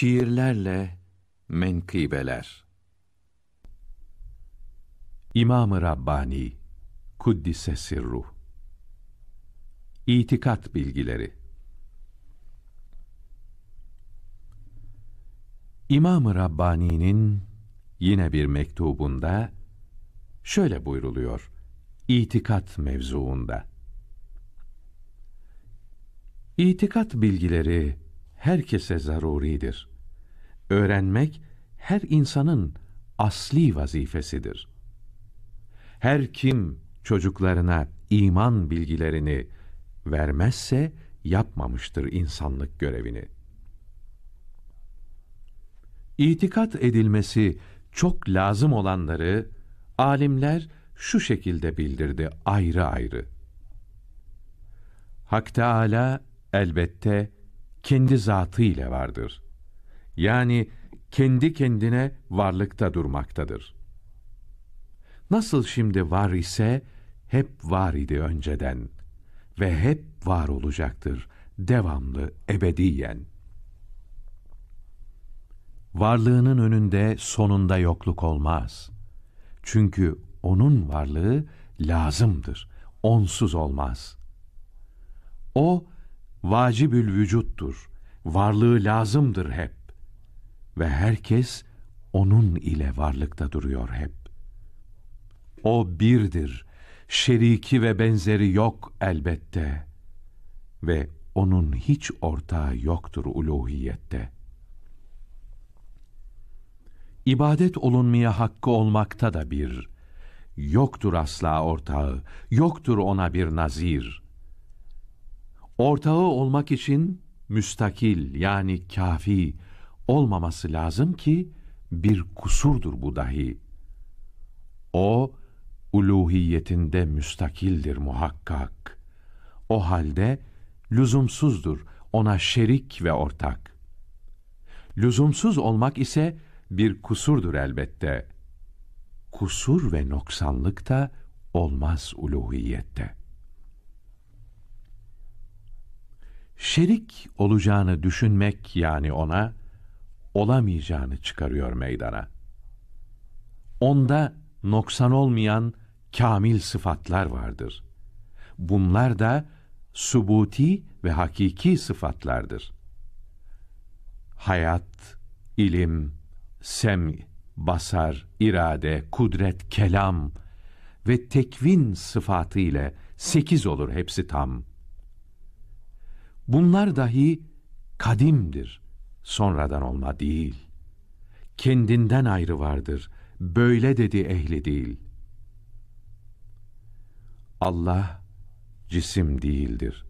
Şiirlerle menkıbeler. İmam-ı Rabbani Kuddise Sirruh İtikat Bilgileri İmam-ı Rabbani'nin yine bir mektubunda şöyle buyruluyor İtikat mevzuunda. İtikat bilgileri herkese zaruridir öğrenmek her insanın asli vazifesidir. Her kim çocuklarına iman bilgilerini vermezse yapmamıştır insanlık görevini. İtikat edilmesi çok lazım olanları alimler şu şekilde bildirdi ayrı ayrı. Hak Teala elbette kendi zatı ile vardır yani kendi kendine varlıkta durmaktadır. Nasıl şimdi var ise hep var idi önceden ve hep var olacaktır devamlı ebediyen. Varlığının önünde sonunda yokluk olmaz. Çünkü onun varlığı lazımdır. Onsuz olmaz. O vacibül vücuttur. Varlığı lazımdır hep ve herkes onun ile varlıkta duruyor hep. O birdir, şeriki ve benzeri yok elbette ve onun hiç ortağı yoktur uluhiyette. İbadet olunmaya hakkı olmakta da bir, yoktur asla ortağı, yoktur ona bir nazir. Ortağı olmak için müstakil yani kafi, olmaması lazım ki bir kusurdur bu dahi. O uluhiyetinde müstakildir muhakkak. O halde lüzumsuzdur ona şerik ve ortak. Lüzumsuz olmak ise bir kusurdur elbette. Kusur ve noksanlık da olmaz uluhiyette. Şerik olacağını düşünmek yani ona olamayacağını çıkarıyor meydana. Onda noksan olmayan kamil sıfatlar vardır. Bunlar da subuti ve hakiki sıfatlardır. Hayat, ilim, sem, basar, irade, kudret, kelam ve tekvin sıfatı ile sekiz olur hepsi tam. Bunlar dahi kadimdir sonradan olma değil. Kendinden ayrı vardır. Böyle dedi ehli değil. Allah cisim değildir.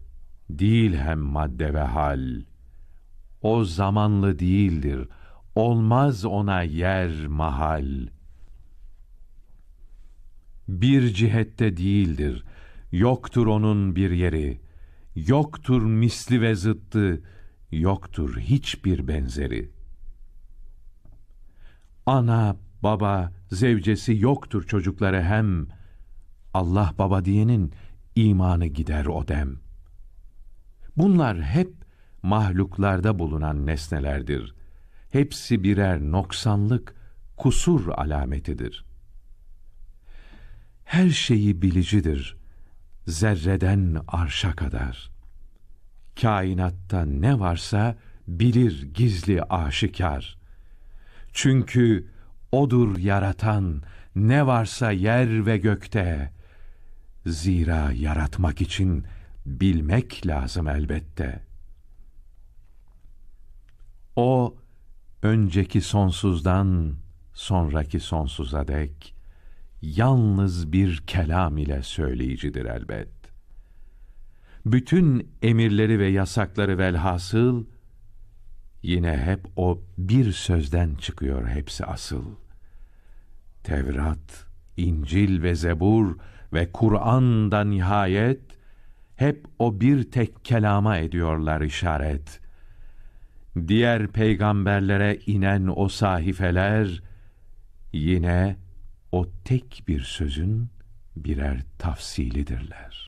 Değil hem madde ve hal. O zamanlı değildir. Olmaz ona yer mahal. Bir cihette değildir. Yoktur onun bir yeri. Yoktur misli ve zıttı yoktur hiçbir benzeri. Ana, baba, zevcesi yoktur çocuklara hem. Allah baba diyenin imanı gider o dem. Bunlar hep mahluklarda bulunan nesnelerdir. Hepsi birer noksanlık, kusur alametidir. Her şeyi bilicidir. Zerreden arşa kadar.'' kainatta ne varsa bilir gizli aşikar. Çünkü odur yaratan ne varsa yer ve gökte. Zira yaratmak için bilmek lazım elbette. O önceki sonsuzdan sonraki sonsuza dek yalnız bir kelam ile söyleyicidir elbet bütün emirleri ve yasakları velhasıl, yine hep o bir sözden çıkıyor hepsi asıl. Tevrat, İncil ve Zebur ve Kur'an'da nihayet, hep o bir tek kelama ediyorlar işaret. Diğer peygamberlere inen o sahifeler, yine o tek bir sözün birer tafsilidirler.